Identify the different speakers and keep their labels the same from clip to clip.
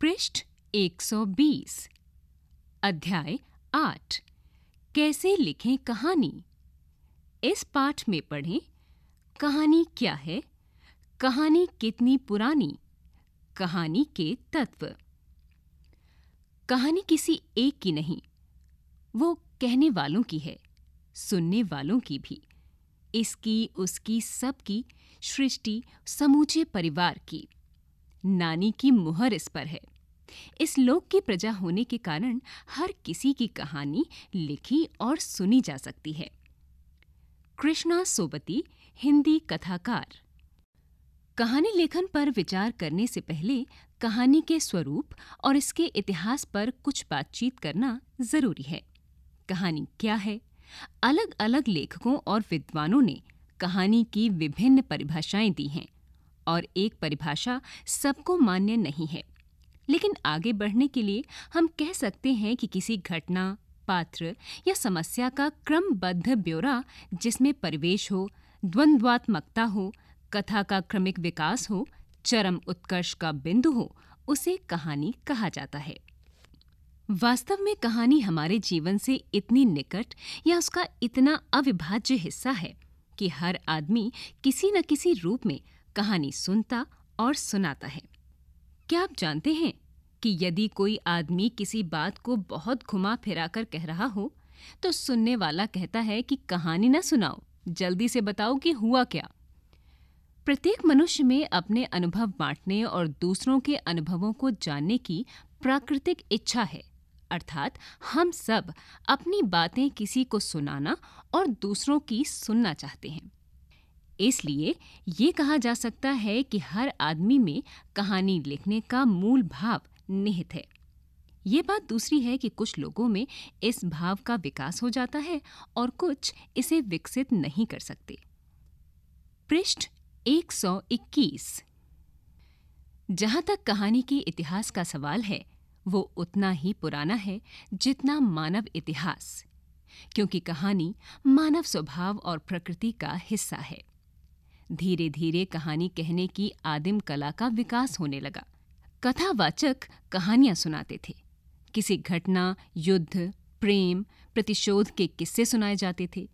Speaker 1: पृष्ठ 120 अध्याय 8 कैसे लिखें कहानी इस पाठ में पढ़ें कहानी क्या है कहानी कितनी पुरानी कहानी के तत्व कहानी किसी एक की नहीं वो कहने वालों की है सुनने वालों की भी इसकी उसकी सबकी सृष्टि समूचे परिवार की नानी की मुहर इस पर है इस लोक की प्रजा होने के कारण हर किसी की कहानी लिखी और सुनी जा सकती है कृष्णा सोबती हिंदी कथाकार कहानी लेखन पर विचार करने से पहले कहानी के स्वरूप और इसके इतिहास पर कुछ बातचीत करना जरूरी है कहानी क्या है अलग अलग लेखकों और विद्वानों ने कहानी की विभिन्न परिभाषाएं दी हैं और एक परिभाषा सबको मान्य नहीं है लेकिन आगे बढ़ने के लिए हम कह सकते हैं कि किसी घटना पात्र या समस्या का क्रमबद्ध ब्यौरा जिसमें परिवेश हो द्वंद्वात्मकता हो कथा का क्रमिक विकास हो चरम उत्कर्ष का बिंदु हो उसे कहानी कहा जाता है वास्तव में कहानी हमारे जीवन से इतनी निकट या उसका इतना अविभाज्य हिस्सा है कि हर आदमी किसी न किसी रूप में कहानी सुनता और सुनाता है क्या आप जानते हैं कि यदि कोई आदमी किसी बात को बहुत घुमा फिरा कर कह रहा हो तो सुनने वाला कहता है कि कहानी ना सुनाओ जल्दी से बताओ कि हुआ क्या प्रत्येक मनुष्य में अपने अनुभव बांटने और दूसरों के अनुभवों को जानने की प्राकृतिक इच्छा है अर्थात हम सब अपनी बातें किसी को सुनाना और दूसरों की सुनना चाहते हैं इसलिए ये कहा जा सकता है कि हर आदमी में कहानी लिखने का मूल भाव निहित है ये बात दूसरी है कि कुछ लोगों में इस भाव का विकास हो जाता है और कुछ इसे विकसित नहीं कर सकते पृष्ठ 121 जहां तक कहानी के इतिहास का सवाल है वो उतना ही पुराना है जितना मानव इतिहास क्योंकि कहानी मानव स्वभाव और प्रकृति का हिस्सा है धीरे धीरे कहानी कहने की आदिम कला का विकास होने लगा कथावाचक कहानियां सुनाते थे किसी घटना युद्ध प्रेम प्रतिशोध के किस्से सुनाए जाते थे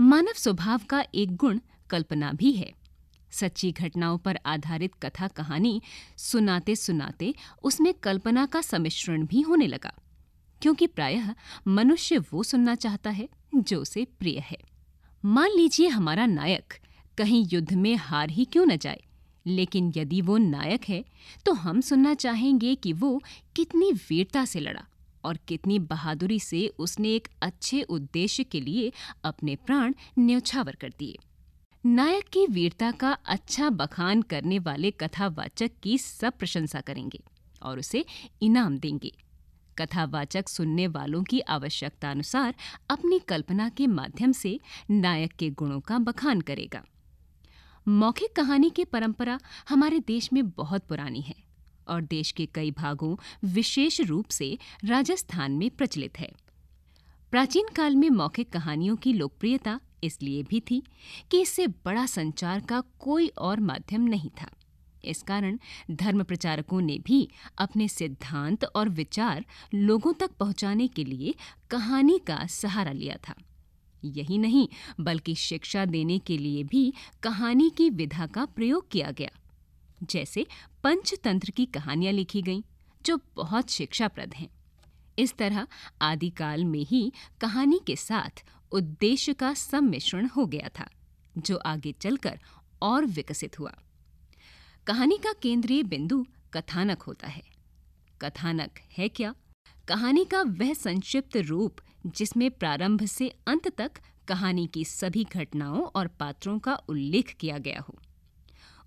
Speaker 1: मानव स्वभाव का एक गुण कल्पना भी है सच्ची घटनाओं पर आधारित कथा कहानी सुनाते सुनाते उसमें कल्पना का सम्मिश्रण भी होने लगा क्योंकि प्रायः मनुष्य वो सुनना चाहता है जो उसे प्रिय है मान लीजिए हमारा नायक कहीं युद्ध में हार ही क्यों न जाए लेकिन यदि वो नायक है तो हम सुनना चाहेंगे कि वो कितनी वीरता से लड़ा और कितनी बहादुरी से उसने एक अच्छे उद्देश्य के लिए अपने प्राण न्यौछावर कर दिए नायक की वीरता का अच्छा बखान करने वाले कथावाचक की सब प्रशंसा करेंगे और उसे इनाम देंगे कथावाचक सुनने वालों की आवश्यकता अनुसार अपनी कल्पना के माध्यम से नायक के गुणों का बखान करेगा मौखिक कहानी की परंपरा हमारे देश में बहुत पुरानी है और देश के कई भागों विशेष रूप से राजस्थान में प्रचलित है प्राचीन काल में मौखिक कहानियों की लोकप्रियता इसलिए भी थी कि इससे बड़ा संचार का कोई और माध्यम नहीं था इस कारण धर्म प्रचारकों ने भी अपने सिद्धांत और विचार लोगों तक पहुंचाने के लिए कहानी का सहारा लिया था यही नहीं बल्कि शिक्षा देने के लिए भी कहानी की विधा का प्रयोग किया गया जैसे पंचतंत्र की कहानियां लिखी गईं जो बहुत शिक्षाप्रद हैं इस तरह आदिकाल में ही कहानी के साथ उद्देश्य का सम्मिश्रण हो गया था जो आगे चलकर और विकसित हुआ कहानी का केंद्रीय बिंदु कथानक होता है कथानक है क्या कहानी का वह संक्षिप्त रूप जिसमें प्रारंभ से अंत तक कहानी की सभी घटनाओं और पात्रों का उल्लेख किया गया हो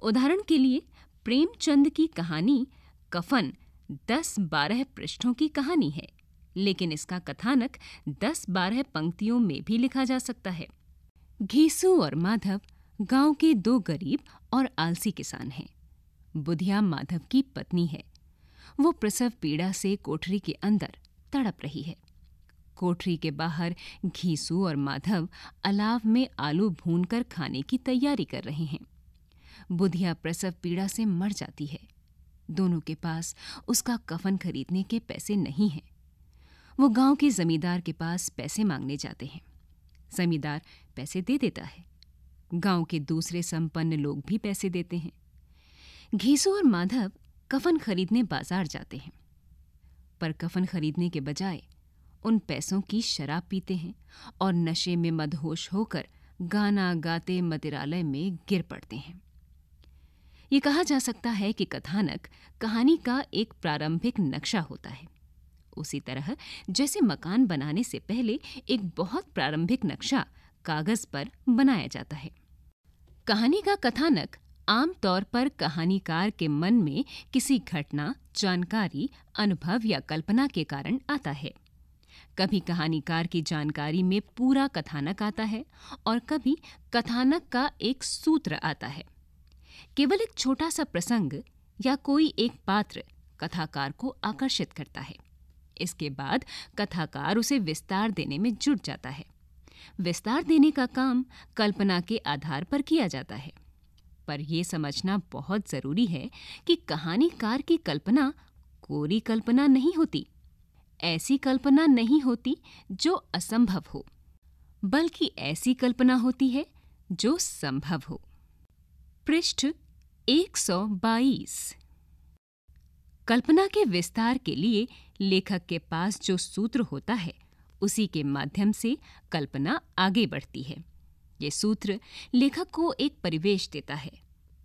Speaker 1: उदाहरण के लिए प्रेमचंद की कहानी कफन 10-12 पृष्ठों की कहानी है लेकिन इसका कथानक 10-12 पंक्तियों में भी लिखा जा सकता है घीसू और माधव गांव के दो गरीब और आलसी किसान हैं बुधिया माधव की पत्नी है वो प्रसव पीड़ा से कोठरी के अंदर तड़प रही है कोठरी के बाहर घीसू और माधव अलाव में आलू भूनकर खाने की तैयारी कर रहे हैं बुधिया प्रसव पीड़ा से मर जाती है दोनों के पास उसका कफन खरीदने के पैसे नहीं हैं वो गांव के जमींदार के पास पैसे मांगने जाते हैं जमींदार पैसे दे देता है गांव के दूसरे संपन्न लोग भी पैसे देते हैं घीसू और माधव कफन खरीदने बाजार जाते हैं पर कफन खरीदने के बजाय उन पैसों की शराब पीते हैं और नशे में मदहोश होकर गाना गाते मदिरालय में गिर पड़ते हैं ये कहा जा सकता है कि कथानक कहानी का एक प्रारंभिक नक्शा होता है उसी तरह जैसे मकान बनाने से पहले एक बहुत प्रारंभिक नक्शा कागज पर बनाया जाता है कहानी का कथानक आमतौर पर कहानीकार के मन में किसी घटना जानकारी अनुभव या कल्पना के कारण आता है कभी कहानीकार की जानकारी में पूरा कथानक आता है और कभी कथानक का एक सूत्र आता है केवल एक छोटा सा प्रसंग या कोई एक पात्र कथाकार को आकर्षित करता है इसके बाद कथाकार उसे विस्तार देने में जुट जाता है विस्तार देने का काम कल्पना के आधार पर किया जाता है पर यह समझना बहुत जरूरी है कि कहानीकार की कल्पना कोरी कल्पना नहीं होती ऐसी कल्पना नहीं होती जो असंभव हो बल्कि ऐसी कल्पना होती है जो संभव हो पृष्ठ 122 कल्पना के विस्तार के लिए लेखक के पास जो सूत्र होता है उसी के माध्यम से कल्पना आगे बढ़ती है ये सूत्र लेखक को एक परिवेश देता है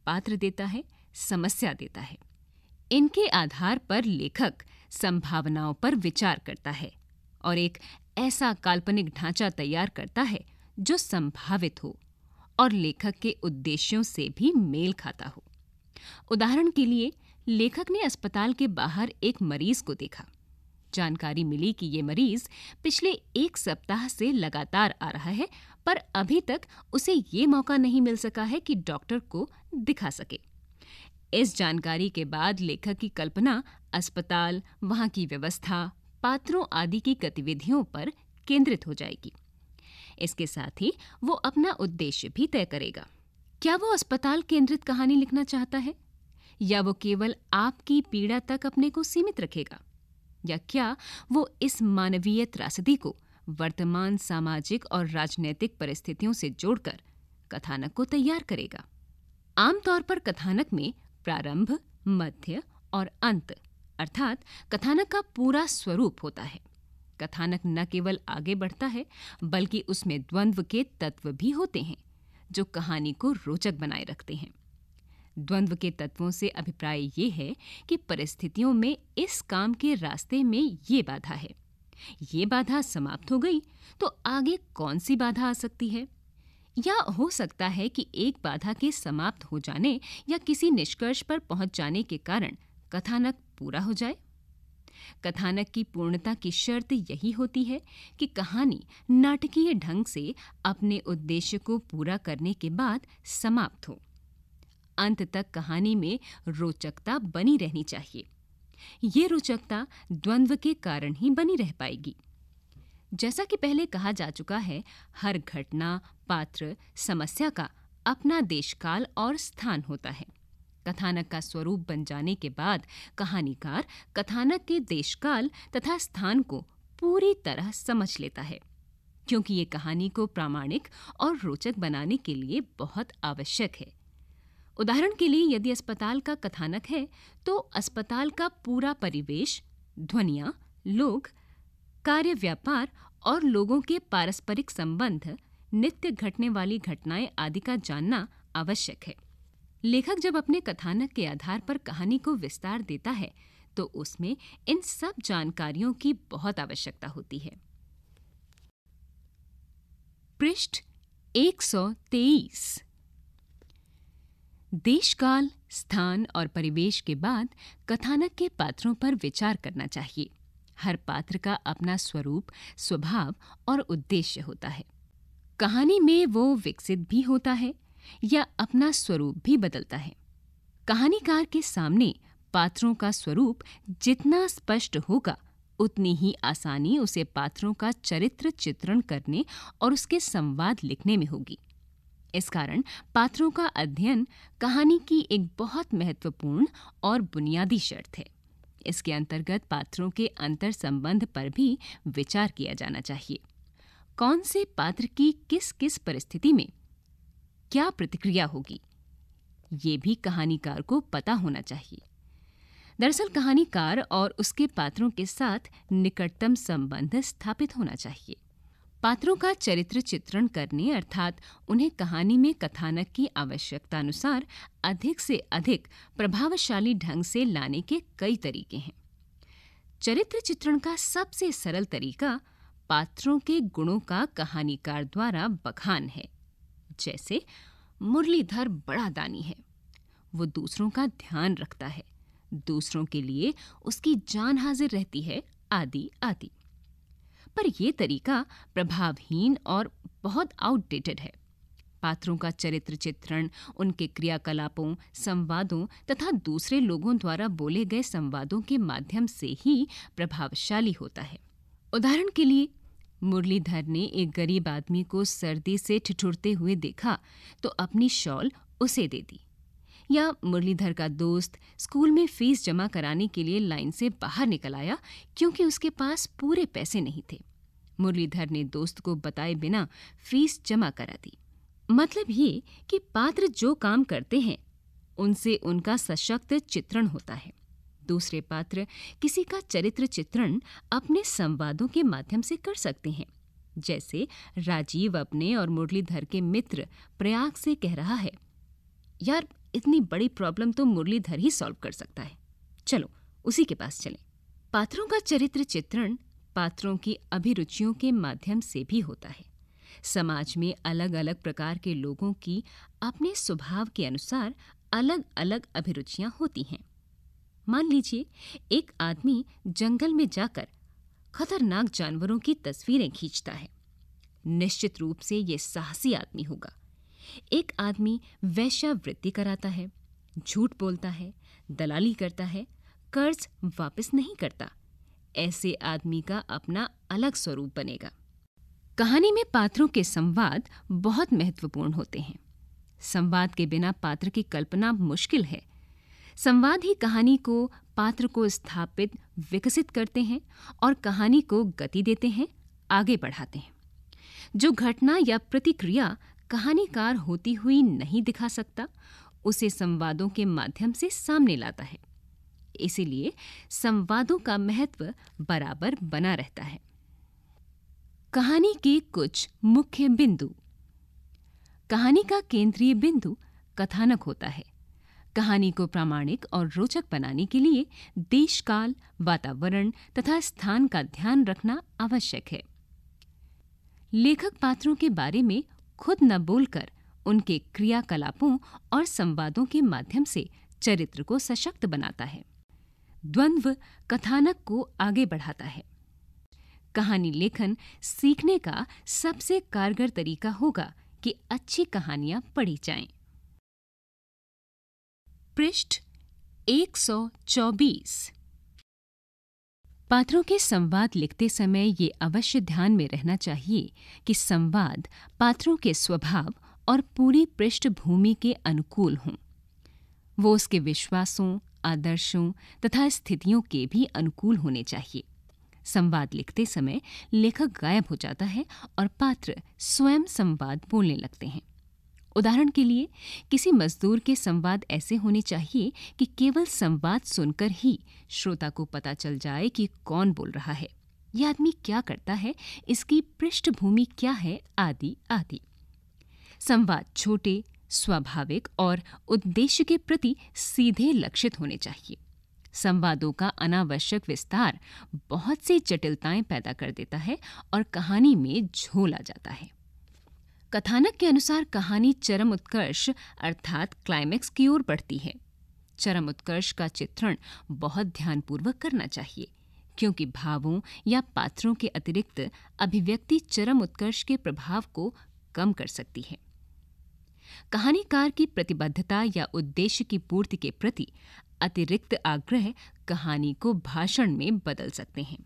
Speaker 1: पात्र देता है समस्या देता है इनके आधार पर लेखक संभावनाओं पर विचार करता है और एक ऐसा काल्पनिक ढांचा तैयार करता है जो संभावित हो और लेखक के उद्देश्यों से भी मेल खाता हो उदाहरण के लिए लेखक ने अस्पताल के बाहर एक मरीज को देखा जानकारी मिली कि ये मरीज पिछले एक सप्ताह से लगातार आ रहा है पर अभी तक उसे ये मौका नहीं मिल सका है कि डॉक्टर को दिखा सके इस जानकारी के बाद लेखक की कल्पना अस्पताल वहां की व्यवस्था पात्रों आदि की गतिविधियों पर केंद्रित हो जाएगी इसके साथ ही वो अपना उद्देश्य भी तय करेगा क्या वो अस्पताल केंद्रित कहानी लिखना चाहता है या वो केवल आपकी पीड़ा तक अपने को सीमित रखेगा या क्या वो इस मानवीय त्रासदी को वर्तमान सामाजिक और राजनैतिक परिस्थितियों से जोड़कर कथानक को तैयार करेगा आमतौर पर कथानक में प्रारंभ मध्य और अंत अर्थात कथानक का पूरा स्वरूप होता है कथानक न केवल आगे बढ़ता है बल्कि उसमें द्वंद्व के तत्व भी होते हैं जो कहानी को रोचक बनाए रखते हैं द्वंद्व के तत्वों से अभिप्राय ये है कि परिस्थितियों में इस काम के रास्ते में ये बाधा है ये बाधा समाप्त हो गई तो आगे कौन सी बाधा आ सकती है या हो सकता है कि एक बाधा के समाप्त हो जाने या किसी निष्कर्ष पर पहुंच जाने के कारण कथानक पूरा हो जाए कथानक की पूर्णता की शर्त यही होती है कि कहानी नाटकीय ढंग से अपने उद्देश्य को पूरा करने के बाद समाप्त हो अंत तक कहानी में रोचकता बनी रहनी चाहिए ये रोचकता द्वंद्व के कारण ही बनी रह पाएगी जैसा कि पहले कहा जा चुका है हर घटना पात्र समस्या का अपना देशकाल और स्थान होता है कथानक का स्वरूप बन जाने के बाद कहानीकार कथानक के देशकाल तथा स्थान को पूरी तरह समझ लेता है क्योंकि ये कहानी को प्रामाणिक और रोचक बनाने के लिए बहुत आवश्यक है उदाहरण के लिए यदि अस्पताल का कथानक है तो अस्पताल का पूरा परिवेश ध्वनिया लोग कार्य व्यापार और लोगों के पारस्परिक संबंध नित्य घटने वाली घटनाएं आदि का जानना आवश्यक है लेखक जब अपने कथानक के आधार पर कहानी को विस्तार देता है तो उसमें इन सब जानकारियों की बहुत आवश्यकता होती है पृष्ठ 123 देशकाल स्थान और परिवेश के बाद कथानक के पात्रों पर विचार करना चाहिए हर पात्र का अपना स्वरूप स्वभाव और उद्देश्य होता है कहानी में वो विकसित भी होता है या अपना स्वरूप भी बदलता है कहानीकार के सामने पात्रों का स्वरूप जितना स्पष्ट होगा उतनी ही आसानी उसे पात्रों का चरित्र चित्रण करने और उसके संवाद लिखने में होगी इस कारण पात्रों का अध्ययन कहानी की एक बहुत महत्वपूर्ण और बुनियादी शर्त है इसके अंतर्गत पात्रों के अंतर संबंध पर भी विचार किया जाना चाहिए कौन से पात्र की किस किस परिस्थिति में क्या प्रतिक्रिया होगी ये भी कहानीकार को पता होना चाहिए दरअसल कहानीकार और उसके पात्रों के साथ निकटतम संबंध स्थापित होना चाहिए पात्रों का चरित्र चित्रण करने अर्थात उन्हें कहानी में कथानक की आवश्यकता अनुसार अधिक से अधिक प्रभावशाली ढंग से लाने के कई तरीके हैं चरित्र चित्रण का सबसे सरल तरीका पात्रों के गुणों का कहानीकार द्वारा बखान है जैसे मुरलीधर बड़ा दानी है वो दूसरों का ध्यान रखता है दूसरों के लिए उसकी जान हाजिर रहती है आदि आदि पर यह तरीका प्रभावहीन और बहुत आउटडेटेड है पात्रों का चरित्र चित्रण उनके क्रियाकलापों संवादों तथा दूसरे लोगों द्वारा बोले गए संवादों के माध्यम से ही प्रभावशाली होता है उदाहरण के लिए मुरलीधर ने एक गरीब आदमी को सर्दी से ठिठुरते हुए देखा तो अपनी शॉल उसे दे दी या मुरलीधर का दोस्त स्कूल में फीस जमा कराने के लिए लाइन से बाहर निकल आया क्योंकि उसके पास पूरे पैसे नहीं थे मुरलीधर ने दोस्त को बताए बिना फीस जमा करा दी मतलब ये कि पात्र जो काम करते हैं उनसे उनका सशक्त चित्रण होता है दूसरे पात्र किसी का चरित्र चित्रण अपने संवादों के माध्यम से कर सकते हैं जैसे राजीव अपने और मुरलीधर के मित्र प्रयाग से कह रहा है यार इतनी बड़ी प्रॉब्लम तो मुरलीधर ही सॉल्व कर सकता है चलो उसी के पास चलें पात्रों का चरित्र चित्रण पात्रों की अभिरुचियों के माध्यम से भी होता है समाज में अलग अलग प्रकार के लोगों की अपने स्वभाव के अनुसार अलग अलग अभिरुचियां होती हैं मान लीजिए एक आदमी जंगल में जाकर खतरनाक जानवरों की तस्वीरें खींचता है निश्चित रूप से ये साहसी आदमी होगा एक आदमी वैश्यावृत्ति कराता है झूठ बोलता है दलाली करता है कर्ज वापस नहीं करता ऐसे आदमी का अपना अलग स्वरूप बनेगा कहानी में पात्रों के संवाद बहुत महत्वपूर्ण होते हैं संवाद के बिना पात्र की कल्पना मुश्किल है संवाद ही कहानी को पात्र को स्थापित विकसित करते हैं और कहानी को गति देते हैं आगे बढ़ाते हैं जो घटना या प्रतिक्रिया कहानीकार होती हुई नहीं दिखा सकता उसे संवादों के माध्यम से सामने लाता है इसीलिए संवादों का महत्व बराबर बना रहता है कहानी के कुछ मुख्य बिंदु कहानी का केंद्रीय बिंदु कथानक होता है कहानी को प्रामाणिक और रोचक बनाने के लिए देश काल वातावरण तथा स्थान का ध्यान रखना आवश्यक है लेखक पात्रों के बारे में खुद न बोलकर उनके क्रियाकलापों और संवादों के माध्यम से चरित्र को सशक्त बनाता है द्वंद्व कथानक को आगे बढ़ाता है कहानी लेखन सीखने का सबसे कारगर तरीका होगा कि अच्छी कहानियां पढ़ी जाएं। पृष्ठ 124 पात्रों के संवाद लिखते समय ये अवश्य ध्यान में रहना चाहिए कि संवाद पात्रों के स्वभाव और पूरी पृष्ठभूमि के अनुकूल हों वो उसके विश्वासों आदर्शों तथा स्थितियों के भी अनुकूल होने चाहिए संवाद लिखते समय लेखक गायब हो जाता है और पात्र स्वयं संवाद बोलने लगते हैं उदाहरण के लिए किसी मजदूर के संवाद ऐसे होने चाहिए कि केवल संवाद सुनकर ही श्रोता को पता चल जाए कि कौन बोल रहा है यह आदमी क्या करता है इसकी पृष्ठभूमि क्या है आदि आदि संवाद छोटे स्वाभाविक और उद्देश्य के प्रति सीधे लक्षित होने चाहिए संवादों का अनावश्यक विस्तार बहुत सी जटिलताएं पैदा कर देता है और कहानी में झोला जाता है कथानक के अनुसार कहानी चरम उत्कर्ष अर्थात क्लाइमैक्स की ओर बढ़ती है चरम उत्कर्ष का चित्रण बहुत ध्यानपूर्वक करना चाहिए क्योंकि भावों या पात्रों के अतिरिक्त अभिव्यक्ति चरम उत्कर्ष के प्रभाव को कम कर सकती है कहानीकार की प्रतिबद्धता या उद्देश्य की पूर्ति के प्रति अतिरिक्त आग्रह कहानी को भाषण में बदल सकते हैं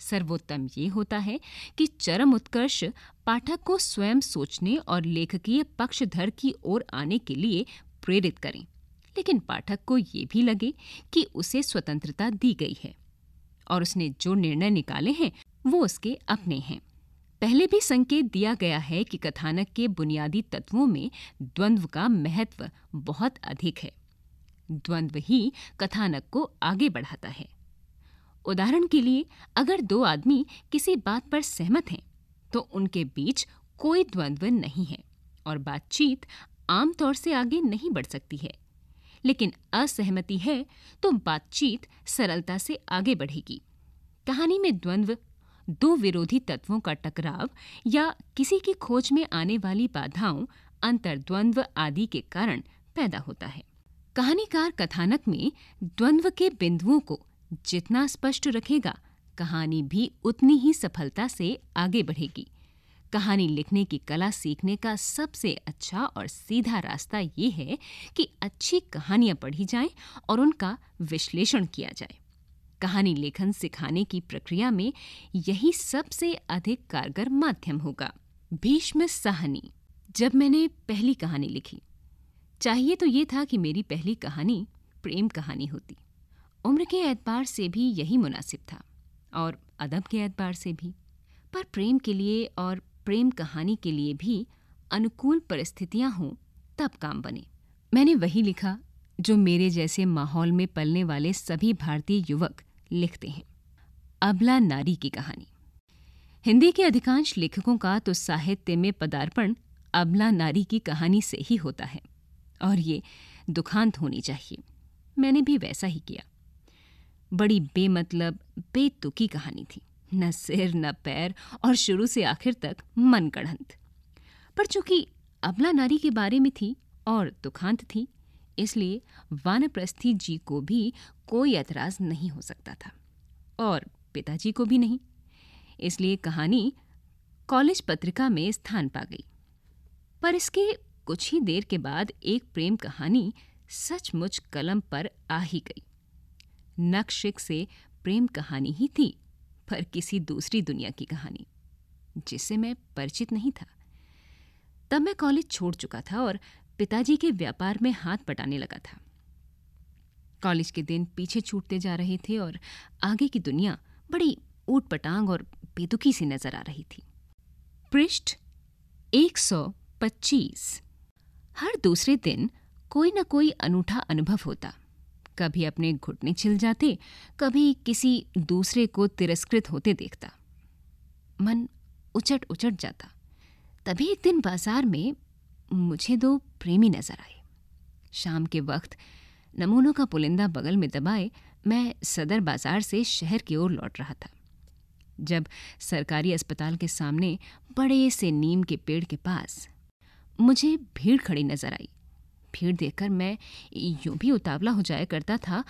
Speaker 1: सर्वोत्तम ये होता है कि चरम उत्कर्ष पाठक को स्वयं सोचने और लेखकीय पक्षधर की ओर आने के लिए प्रेरित करें लेकिन पाठक को ये भी लगे कि उसे स्वतंत्रता दी गई है और उसने जो निर्णय निकाले हैं वो उसके अपने हैं पहले भी संकेत दिया गया है कि कथानक के बुनियादी तत्वों में द्वंद्व का महत्व बहुत अधिक है द्वंद्व ही कथानक को आगे बढ़ाता है उदाहरण के लिए अगर दो आदमी किसी बात पर सहमत हैं तो उनके बीच कोई द्वंद्व नहीं है और बातचीत आमतौर से आगे नहीं बढ़ सकती है लेकिन असहमति है तो बातचीत सरलता से आगे बढ़ेगी कहानी में द्वंद्व दो विरोधी तत्वों का टकराव या किसी की खोज में आने वाली बाधाओं अंतर्द्वंद्व आदि के कारण पैदा होता है कहानीकार कथानक में द्वंद्व के बिंदुओं को जितना स्पष्ट रखेगा कहानी भी उतनी ही सफलता से आगे बढ़ेगी कहानी लिखने की कला सीखने का सबसे अच्छा और सीधा रास्ता ये है कि अच्छी कहानियाँ पढ़ी जाएं और उनका विश्लेषण किया जाए कहानी लेखन सिखाने की प्रक्रिया में यही सबसे अधिक कारगर माध्यम होगा भीष्म सहनी जब मैंने पहली कहानी लिखी चाहिए तो ये था कि मेरी पहली कहानी प्रेम कहानी होती उम्र के एतबार से भी यही मुनासिब था और अदब के एतबार से भी पर प्रेम के लिए और प्रेम कहानी के लिए भी अनुकूल परिस्थितियां हों तब काम बने मैंने वही लिखा जो मेरे जैसे माहौल में पलने वाले सभी भारतीय युवक लिखते हैं अबला नारी की कहानी हिंदी के अधिकांश लेखकों का तो साहित्य में पदार्पण अबला नारी की कहानी से ही होता है और ये दुखांत होनी चाहिए मैंने भी वैसा ही किया बड़ी बेमतलब बेतुकी कहानी थी न सिर न पैर और शुरू से आखिर तक मन गढ़ंत पर चूंकि अबला नारी के बारे में थी और दुखांत थी इसलिए वानप्रस्थी जी को भी कोई एतराज नहीं हो सकता था और पिताजी को भी नहीं इसलिए कहानी कॉलेज पत्रिका में स्थान पा गई पर इसके कुछ ही देर के बाद एक प्रेम कहानी सचमुच कलम पर आ ही गई नक्शिक से प्रेम कहानी ही थी पर किसी दूसरी दुनिया की कहानी जिससे मैं परिचित नहीं था तब मैं कॉलेज छोड़ चुका था और पिताजी के व्यापार में हाथ बटाने लगा था कॉलेज के दिन पीछे छूटते जा रहे थे और आगे की दुनिया बड़ी ऊट पटांग और बेदुखी सी नजर आ रही थी पृष्ठ 125 हर दूसरे दिन कोई ना कोई अनूठा अनुभव होता कभी अपने घुटने छिल जाते कभी किसी दूसरे को तिरस्कृत होते देखता मन उचट उचट जाता तभी एक दिन बाजार में मुझे दो प्रेमी नजर आए शाम के वक्त नमूनों का पुलिंदा बगल में दबाए मैं सदर बाजार से शहर की ओर लौट रहा था जब सरकारी अस्पताल के सामने बड़े से नीम के पेड़ के पास मुझे भीड़ खड़ी नजर आई भीड़ देखकर मैं यूं भी उतावला हो जाया करता था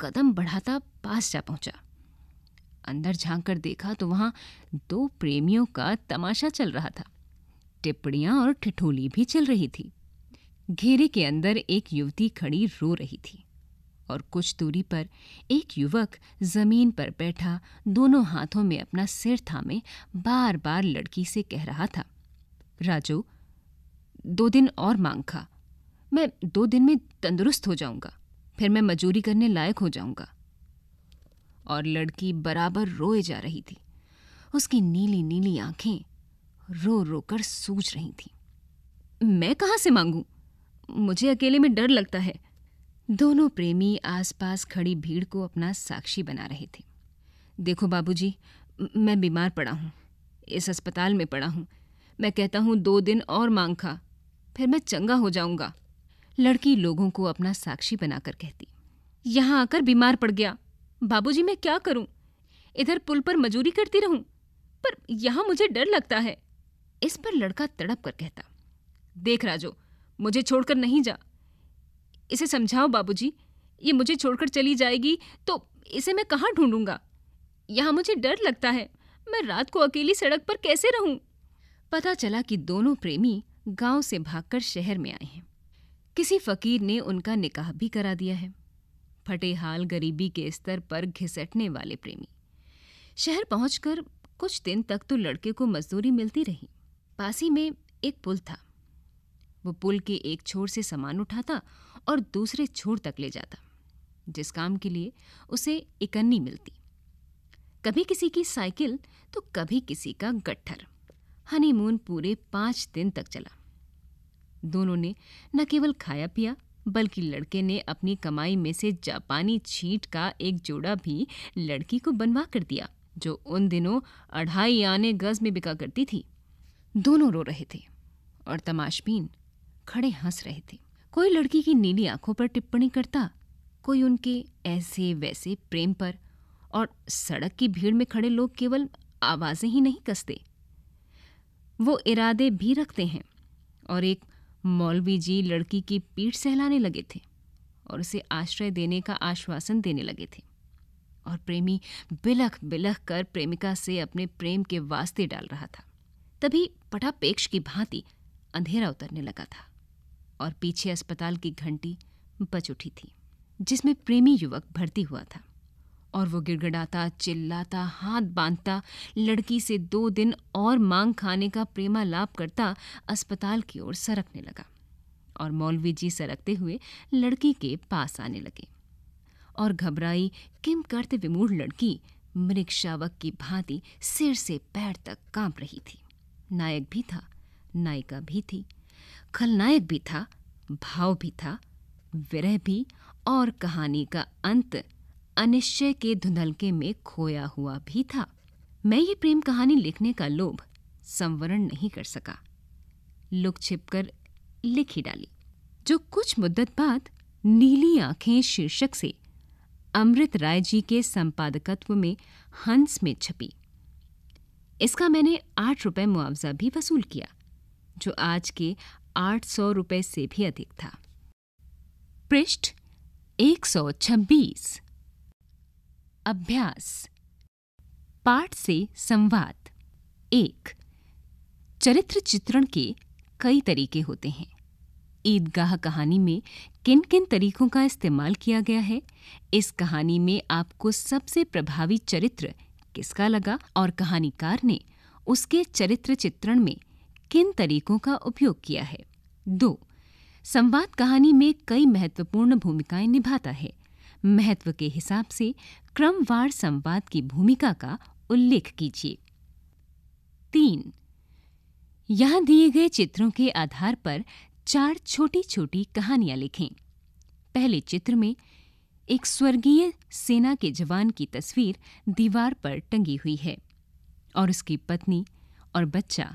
Speaker 1: कदम बढ़ाता पास जा पहुंचा अंदर झांक कर देखा तो वहां दो प्रेमियों का तमाशा चल रहा था टिप्पणियां और ठिठोली भी चल रही थी घेरे के अंदर एक युवती खड़ी रो रही थी और कुछ दूरी पर एक युवक जमीन पर बैठा दोनों हाथों में अपना सिर थामे बार बार लड़की से कह रहा था राजू दो दिन और मांग खा मैं दो दिन में तंदुरुस्त हो जाऊंगा फिर मैं मजूरी करने लायक हो जाऊंगा और लड़की बराबर रोए जा रही थी उसकी नीली नीली आंखें रो रो कर सूझ रही थी मैं कहाँ से मांगू मुझे अकेले में डर लगता है दोनों प्रेमी आसपास खड़ी भीड़ को अपना साक्षी बना रहे थे देखो बाबूजी, मैं बीमार पड़ा हूँ इस अस्पताल में पड़ा हूँ मैं कहता हूँ दो दिन और मांग खा फिर मैं चंगा हो जाऊँगा लड़की लोगों को अपना साक्षी बनाकर कहती यहाँ आकर बीमार पड़ गया बाबूजी मैं क्या करूं इधर पुल पर मजूरी करती रहूं पर यहाँ मुझे डर लगता है इस पर लड़का तड़प कर कहता देख राजो मुझे छोड़कर नहीं जा इसे समझाओ बाबूजी ये मुझे छोड़कर चली जाएगी तो इसे मैं कहाँ ढूंढूंगा यहाँ मुझे डर लगता है मैं रात को अकेली सड़क पर कैसे रहूं पता चला कि दोनों प्रेमी गांव से भागकर शहर में आए हैं किसी फकीर ने उनका निकाह भी करा दिया है फटेहाल गरीबी के स्तर पर घिसटने वाले प्रेमी शहर पहुंचकर कुछ दिन तक तो लड़के को मजदूरी मिलती रही पासी में एक पुल था वो पुल के एक छोर से सामान उठाता और दूसरे छोर तक ले जाता जिस काम के लिए उसे इकन्नी मिलती कभी किसी की साइकिल तो कभी किसी का गट्ठर हनीमून पूरे पांच दिन तक चला दोनों ने न केवल खाया पिया बल्कि लड़के ने अपनी कमाई में से जापानी छीट का एक जोड़ा भी लड़की को बनवा कर दिया जो उन दिनों अढ़ाई आने गज में बिका करती थी दोनों रो रहे थे और तमाशबीन खड़े हंस रहे थे कोई लड़की की नीली आंखों पर टिप्पणी करता कोई उनके ऐसे वैसे प्रेम पर और सड़क की भीड़ में खड़े लोग केवल आवाज़ें ही नहीं कसते वो इरादे भी रखते हैं और एक मौलवी जी लड़की की पीठ सहलाने लगे थे और उसे आश्रय देने का आश्वासन देने लगे थे और प्रेमी बिलख बिलख कर प्रेमिका से अपने प्रेम के वास्ते डाल रहा था तभी पटापेक्ष की भांति अंधेरा उतरने लगा था और पीछे अस्पताल की घंटी बच उठी थी जिसमें प्रेमी युवक भर्ती हुआ था और वो गिड़गड़ाता चिल्लाता हाथ बांधता लड़की से दो दिन और मांग खाने का प्रेमा लाभ करता अस्पताल की ओर सरकने लगा और मौलवी जी सरकते हुए लड़की के पास आने लगे और घबराई किम करते विमूढ़ लड़की मृग शावक की भांति सिर से पैर तक कांप रही थी नायक भी था नायिका भी थी खलनायक भी था भाव भी था विरह भी और कहानी का अंत अनिश्चय के धुंधलके में खोया हुआ भी था मैं ये प्रेम कहानी लिखने का लोभ संवरण नहीं कर सका लुक छिपकर लिख ही डाली जो कुछ मुद्दत बाद नीली आंखें शीर्षक से अमृत राय जी के संपादकत्व में हंस में छपी इसका मैंने आठ रुपये मुआवजा भी वसूल किया जो आज के आठ सौ रुपये से भी अधिक था पृष्ठ एक सौ छब्बीस अभ्यास पाठ से संवाद एक चरित्र चित्रण के कई तरीके होते हैं ईदगाह कहानी में किन किन तरीकों का इस्तेमाल किया गया है इस कहानी में आपको सबसे प्रभावी चरित्र किसका लगा और कहानीकार ने उसके चरित्र चित्रण में किन तरीकों का उपयोग किया है दो संवाद कहानी में कई महत्वपूर्ण भूमिकाएं निभाता है महत्व के हिसाब से क्रमवार संवाद की भूमिका का उल्लेख कीजिए तीन यहां दिए गए चित्रों के आधार पर चार छोटी-छोटी कहानियां लिखें पहले चित्र में एक स्वर्गीय सेना के जवान की तस्वीर दीवार पर टंगी हुई है और उसकी पत्नी और बच्चा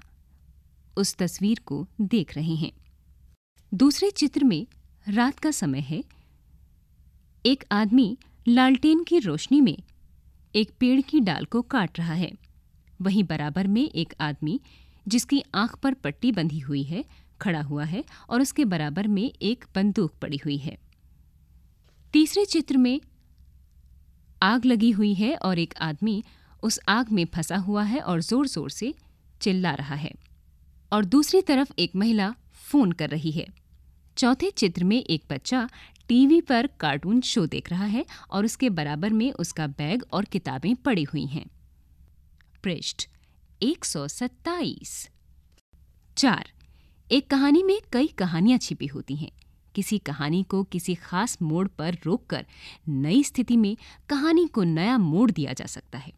Speaker 1: उस तस्वीर को देख रहे हैं दूसरे चित्र में रात का समय है एक आदमी लालटेन की रोशनी में एक पेड़ की डाल को काट रहा है वहीं बराबर में एक आदमी जिसकी आंख पर पट्टी बंधी हुई है खड़ा हुआ है और उसके बराबर में एक बंदूक पड़ी हुई है तीसरे चित्र में आग लगी हुई है और एक आदमी उस आग में फंसा हुआ है और ज़ोर-ज़ोर से चिल्ला रहा है और दूसरी तरफ एक महिला फ़ोन कर रही है चौथे चित्र में एक बच्चा टीवी पर कार्टून शो देख रहा है और उसके बराबर में उसका बैग और किताबें पड़ी हुई हैं पृष्ठ एक सौ सत्ताईस चार एक कहानी में कई कहानियां छिपी होती हैं किसी कहानी को किसी खास मोड़ पर रोककर नई स्थिति में कहानी को नया मोड़ दिया जा सकता है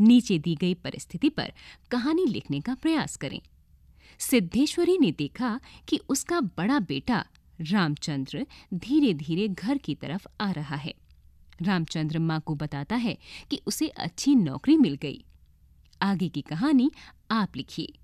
Speaker 1: नीचे दी गई परिस्थिति पर कहानी लिखने का प्रयास करें सिद्धेश्वरी ने देखा कि उसका बड़ा बेटा रामचंद्र धीरे धीरे घर की तरफ आ रहा है रामचंद्र माँ को बताता है कि उसे अच्छी नौकरी मिल गई आगे की कहानी आप लिखिए